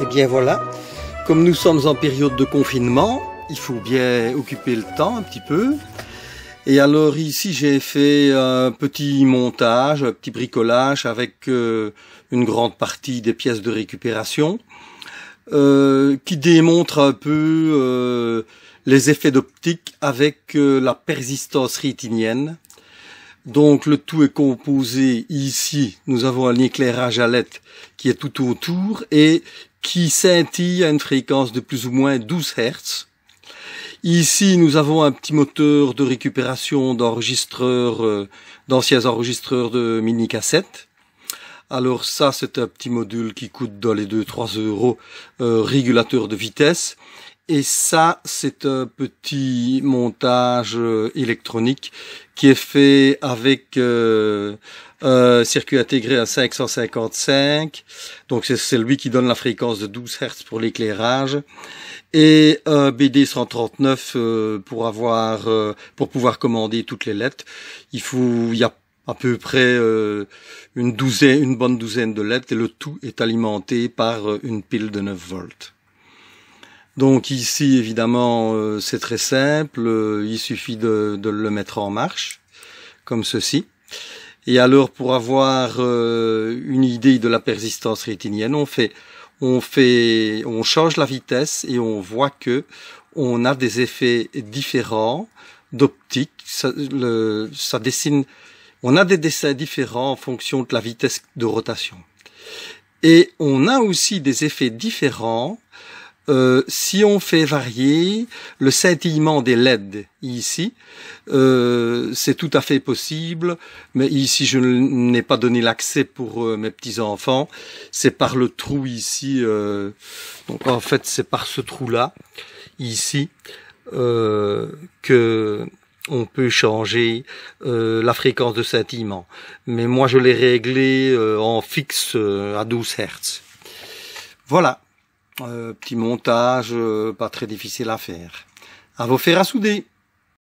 Et eh bien voilà, comme nous sommes en période de confinement, il faut bien occuper le temps un petit peu. Et alors ici j'ai fait un petit montage, un petit bricolage avec euh, une grande partie des pièces de récupération euh, qui démontre un peu euh, les effets d'optique avec la persistance rétinienne. Donc le tout est composé ici, nous avons un éclairage à lettres qui est tout autour et qui scintille à une fréquence de plus ou moins 12 Hz. Ici, nous avons un petit moteur de récupération d'enregistreurs, euh, d'anciens enregistreurs de mini cassettes. Alors ça, c'est un petit module qui coûte dans les 2-3 euros, euh, régulateur de vitesse. Et ça, c'est un petit montage euh, électronique qui est fait avec euh, circuit intégré à 555. Donc c'est celui qui donne la fréquence de 12 Hz pour l'éclairage. Et euh, BD 139 euh, pour avoir euh, pour pouvoir commander toutes les lettres. Il faut il y a à peu près une douzaine une bonne douzaine de lettres et le tout est alimenté par une pile de 9 volts. Donc ici évidemment c'est très simple, il suffit de le mettre en marche comme ceci. Et alors, pour avoir euh, une idée de la persistance rétinienne, on fait, on fait, on change la vitesse et on voit que on a des effets différents d'optique. Ça, ça dessine, on a des dessins différents en fonction de la vitesse de rotation. Et on a aussi des effets différents euh, si on fait varier le scintillement des LED ici, euh, c'est tout à fait possible, mais ici je n'ai pas donné l'accès pour euh, mes petits-enfants, c'est par le trou ici, euh, donc en fait c'est par ce trou-là, ici, que on peut changer la fréquence de scintillement. Mais moi, je l'ai réglé en fixe à 12 Hz. Voilà. Euh, petit montage euh, pas très difficile à faire. À vos fers à souder